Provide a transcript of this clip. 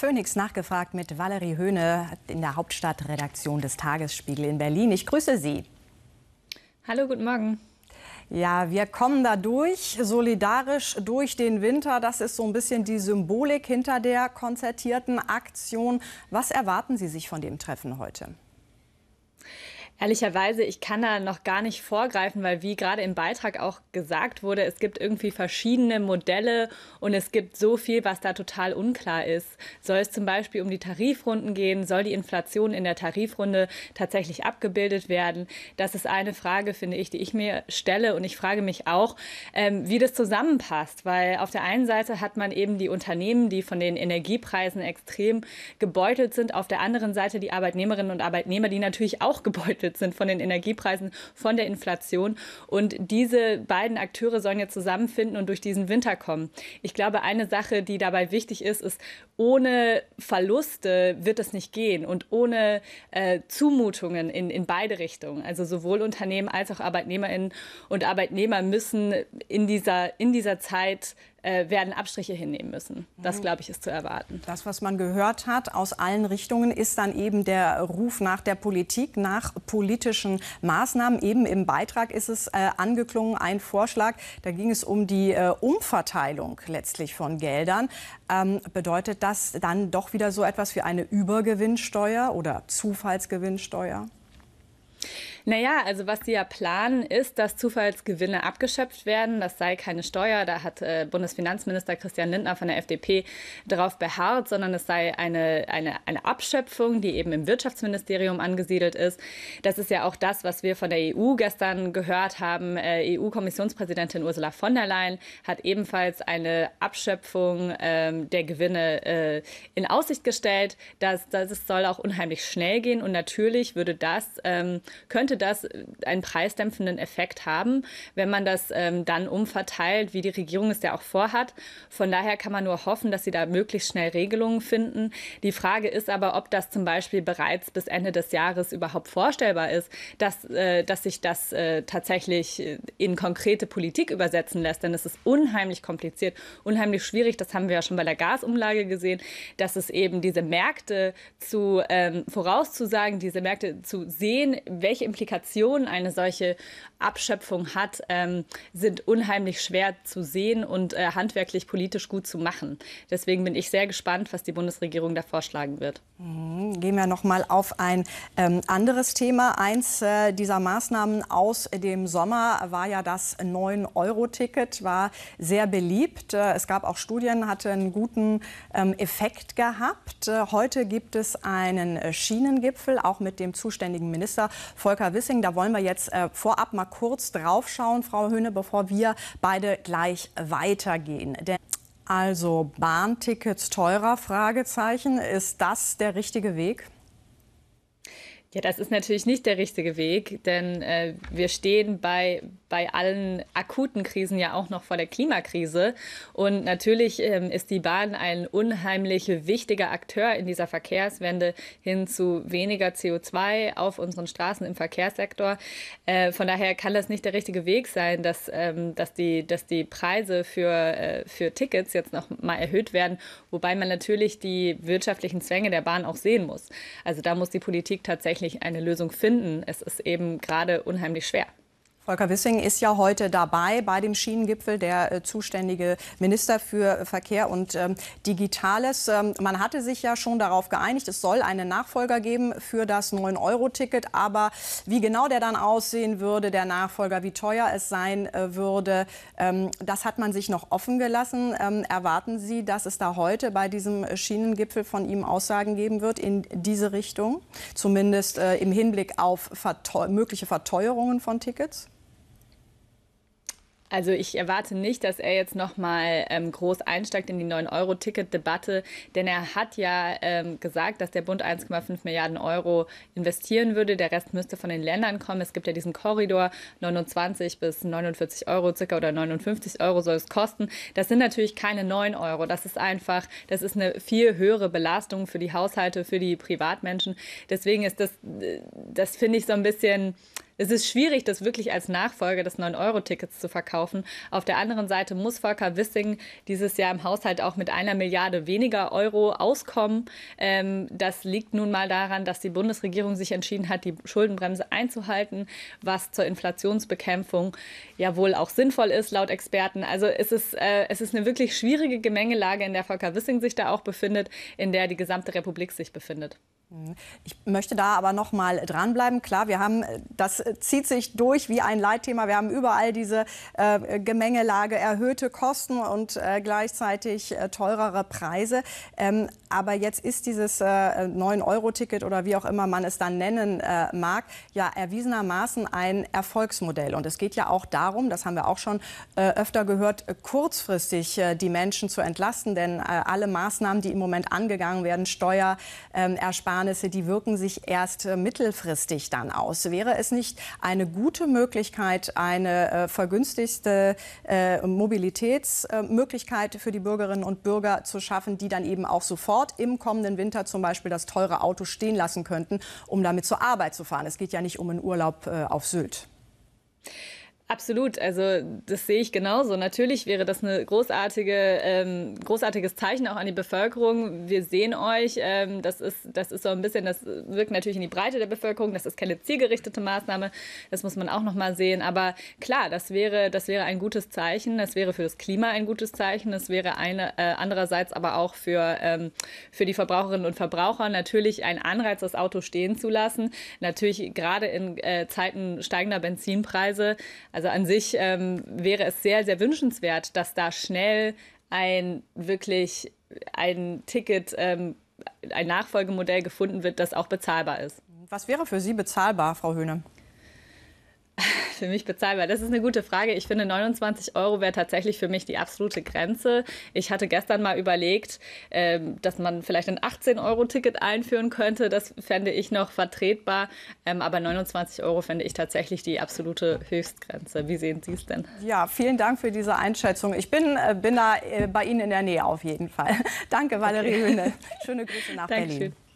Phoenix nachgefragt mit Valerie Höhne in der Hauptstadtredaktion des Tagesspiegel in Berlin. Ich grüße Sie. Hallo, guten Morgen. Ja, wir kommen da durch, solidarisch durch den Winter. Das ist so ein bisschen die Symbolik hinter der konzertierten Aktion. Was erwarten Sie sich von dem Treffen heute? Ehrlicherweise, ich kann da noch gar nicht vorgreifen, weil wie gerade im Beitrag auch gesagt wurde, es gibt irgendwie verschiedene Modelle und es gibt so viel, was da total unklar ist. Soll es zum Beispiel um die Tarifrunden gehen? Soll die Inflation in der Tarifrunde tatsächlich abgebildet werden? Das ist eine Frage, finde ich, die ich mir stelle und ich frage mich auch, ähm, wie das zusammenpasst, weil auf der einen Seite hat man eben die Unternehmen, die von den Energiepreisen extrem gebeutelt sind, auf der anderen Seite die Arbeitnehmerinnen und Arbeitnehmer, die natürlich auch gebeutelt geschüttelt sind von den Energiepreisen, von der Inflation. Und diese beiden Akteure sollen jetzt zusammenfinden und durch diesen Winter kommen. Ich glaube, eine Sache, die dabei wichtig ist, ist, ohne Verluste wird es nicht gehen und ohne äh, Zumutungen in, in beide Richtungen. Also sowohl Unternehmen als auch Arbeitnehmerinnen und Arbeitnehmer müssen in dieser, in dieser Zeit äh, werden Abstriche hinnehmen müssen. Das, mhm. glaube ich, ist zu erwarten. Das, was man gehört hat aus allen Richtungen, ist dann eben der Ruf nach der Politik, nach politischen Maßnahmen. Eben im Beitrag ist es äh, angeklungen, ein Vorschlag, da ging es um die äh, Umverteilung letztlich von Geldern. Ähm, bedeutet das dann doch wieder so etwas wie eine Übergewinnsteuer oder Zufallsgewinnsteuer? Naja, also was sie ja planen, ist, dass Zufallsgewinne abgeschöpft werden. Das sei keine Steuer. Da hat äh, Bundesfinanzminister Christian Lindner von der FDP darauf beharrt, sondern es sei eine, eine, eine Abschöpfung, die eben im Wirtschaftsministerium angesiedelt ist. Das ist ja auch das, was wir von der EU gestern gehört haben. Äh, EU-Kommissionspräsidentin Ursula von der Leyen hat ebenfalls eine Abschöpfung äh, der Gewinne äh, in Aussicht gestellt. Das, das soll auch unheimlich schnell gehen und natürlich würde das, ähm, könnte das äh, einen preisdämpfenden Effekt haben, wenn man das ähm, dann umverteilt, wie die Regierung es ja auch vorhat. Von daher kann man nur hoffen, dass sie da möglichst schnell Regelungen finden. Die Frage ist aber, ob das zum Beispiel bereits bis Ende des Jahres überhaupt vorstellbar ist, dass, äh, dass sich das äh, tatsächlich äh, in konkrete Politik übersetzen lässt. Denn es ist unheimlich kompliziert, unheimlich schwierig. Das haben wir ja schon bei der Gasumlage gesehen, dass es eben diese Märkte zu ähm, vorauszusagen, diese Märkte zu sehen, welche Implikationen Implikationen eine solche Abschöpfung hat, ähm, sind unheimlich schwer zu sehen und äh, handwerklich politisch gut zu machen. Deswegen bin ich sehr gespannt, was die Bundesregierung da vorschlagen wird. Mhm, gehen wir noch mal auf ein ähm, anderes Thema. Eins äh, dieser Maßnahmen aus dem Sommer war ja das 9-Euro-Ticket, war sehr beliebt. Äh, es gab auch Studien, hatte einen guten ähm, Effekt gehabt. Äh, heute gibt es einen äh, Schienengipfel, auch mit dem zuständigen Minister Volker Wissing. Da wollen wir jetzt äh, vorab mal kurz drauf schauen, Frau Höhne, bevor wir beide gleich weitergehen. Denn also Bahntickets teurer? Fragezeichen. Ist das der richtige Weg? Ja, das ist natürlich nicht der richtige Weg, denn äh, wir stehen bei, bei allen akuten Krisen ja auch noch vor der Klimakrise. Und natürlich ähm, ist die Bahn ein unheimlich wichtiger Akteur in dieser Verkehrswende hin zu weniger CO2 auf unseren Straßen im Verkehrssektor. Äh, von daher kann das nicht der richtige Weg sein, dass, ähm, dass, die, dass die Preise für, äh, für Tickets jetzt noch mal erhöht werden, wobei man natürlich die wirtschaftlichen Zwänge der Bahn auch sehen muss. Also da muss die Politik tatsächlich tatsächlich eine Lösung finden. Es ist eben gerade unheimlich schwer. Volker Wissing ist ja heute dabei bei dem Schienengipfel, der äh, zuständige Minister für äh, Verkehr und ähm, Digitales. Ähm, man hatte sich ja schon darauf geeinigt, es soll einen Nachfolger geben für das 9-Euro-Ticket. Aber wie genau der dann aussehen würde, der Nachfolger, wie teuer es sein äh, würde, ähm, das hat man sich noch offen gelassen. Ähm, erwarten Sie, dass es da heute bei diesem Schienengipfel von ihm Aussagen geben wird in diese Richtung? Zumindest äh, im Hinblick auf Verteu mögliche Verteuerungen von Tickets? Also ich erwarte nicht, dass er jetzt nochmal ähm, groß einsteigt in die 9-Euro-Ticket-Debatte, denn er hat ja ähm, gesagt, dass der Bund 1,5 Milliarden Euro investieren würde. Der Rest müsste von den Ländern kommen. Es gibt ja diesen Korridor 29 bis 49 Euro circa oder 59 Euro soll es kosten. Das sind natürlich keine 9 Euro. Das ist einfach, das ist eine viel höhere Belastung für die Haushalte, für die Privatmenschen. Deswegen ist das, äh, das finde ich so ein bisschen es ist schwierig, das wirklich als Nachfolger des 9-Euro-Tickets zu verkaufen. Auf der anderen Seite muss Volker Wissing dieses Jahr im Haushalt auch mit einer Milliarde weniger Euro auskommen. Ähm, das liegt nun mal daran, dass die Bundesregierung sich entschieden hat, die Schuldenbremse einzuhalten, was zur Inflationsbekämpfung ja wohl auch sinnvoll ist, laut Experten. Also es ist, äh, es ist eine wirklich schwierige Gemengelage, in der Volker Wissing sich da auch befindet, in der die gesamte Republik sich befindet. Ich möchte da aber noch mal dranbleiben. Klar, wir haben, äh, das äh, zieht sich durch wie ein Leitthema. Wir haben überall diese äh, Gemengelage, erhöhte Kosten und äh, gleichzeitig äh, teurere Preise. Ähm, aber jetzt ist dieses äh, 9-Euro-Ticket oder wie auch immer man es dann nennen äh, mag, ja erwiesenermaßen ein Erfolgsmodell. Und es geht ja auch darum, das haben wir auch schon öfter gehört, kurzfristig die Menschen zu entlasten. Denn alle Maßnahmen, die im Moment angegangen werden, Steuer, äh, Ersparnis, Ersparnisse, die wirken sich erst äh, mittelfristig dann aus. Wäre es nicht eine gute Möglichkeit, eine äh, vergünstigte äh, Mobilitätsmöglichkeit für die Bürgerinnen und Bürger zu schaffen, die dann eben auch sofort im kommenden Winter zum Beispiel das teure Auto stehen lassen könnten, um damit zur Arbeit zu fahren? Es geht ja nicht um einen Urlaub auf Sylt. Absolut, also das sehe ich genauso. Natürlich wäre das ein großartige, ähm, großartiges Zeichen auch an die Bevölkerung. Wir sehen euch, ähm, das, ist, das ist so ein bisschen, das wirkt natürlich in die Breite der Bevölkerung, das ist keine zielgerichtete Maßnahme, das muss man auch nochmal sehen. Aber klar, das wäre, das wäre ein gutes Zeichen, das wäre für das Klima ein gutes Zeichen, das wäre eine, äh, andererseits aber auch für, ähm, für die Verbraucherinnen und Verbraucher natürlich ein Anreiz, das Auto stehen zu lassen. Natürlich gerade in äh, Zeiten steigender Benzinpreise. Also also an sich ähm, wäre es sehr, sehr wünschenswert, dass da schnell ein wirklich ein Ticket, ähm, ein Nachfolgemodell gefunden wird, das auch bezahlbar ist. Was wäre für Sie bezahlbar, Frau Höhne? für mich bezahlbar? Das ist eine gute Frage. Ich finde, 29 Euro wäre tatsächlich für mich die absolute Grenze. Ich hatte gestern mal überlegt, ähm, dass man vielleicht ein 18-Euro-Ticket einführen könnte. Das fände ich noch vertretbar. Ähm, aber 29 Euro fände ich tatsächlich die absolute Höchstgrenze. Wie sehen Sie es denn? Ja, vielen Dank für diese Einschätzung. Ich bin, äh, bin da äh, bei Ihnen in der Nähe auf jeden Fall. Danke, Valerie okay. Höhne. Schöne Grüße nach Dankeschön. Berlin.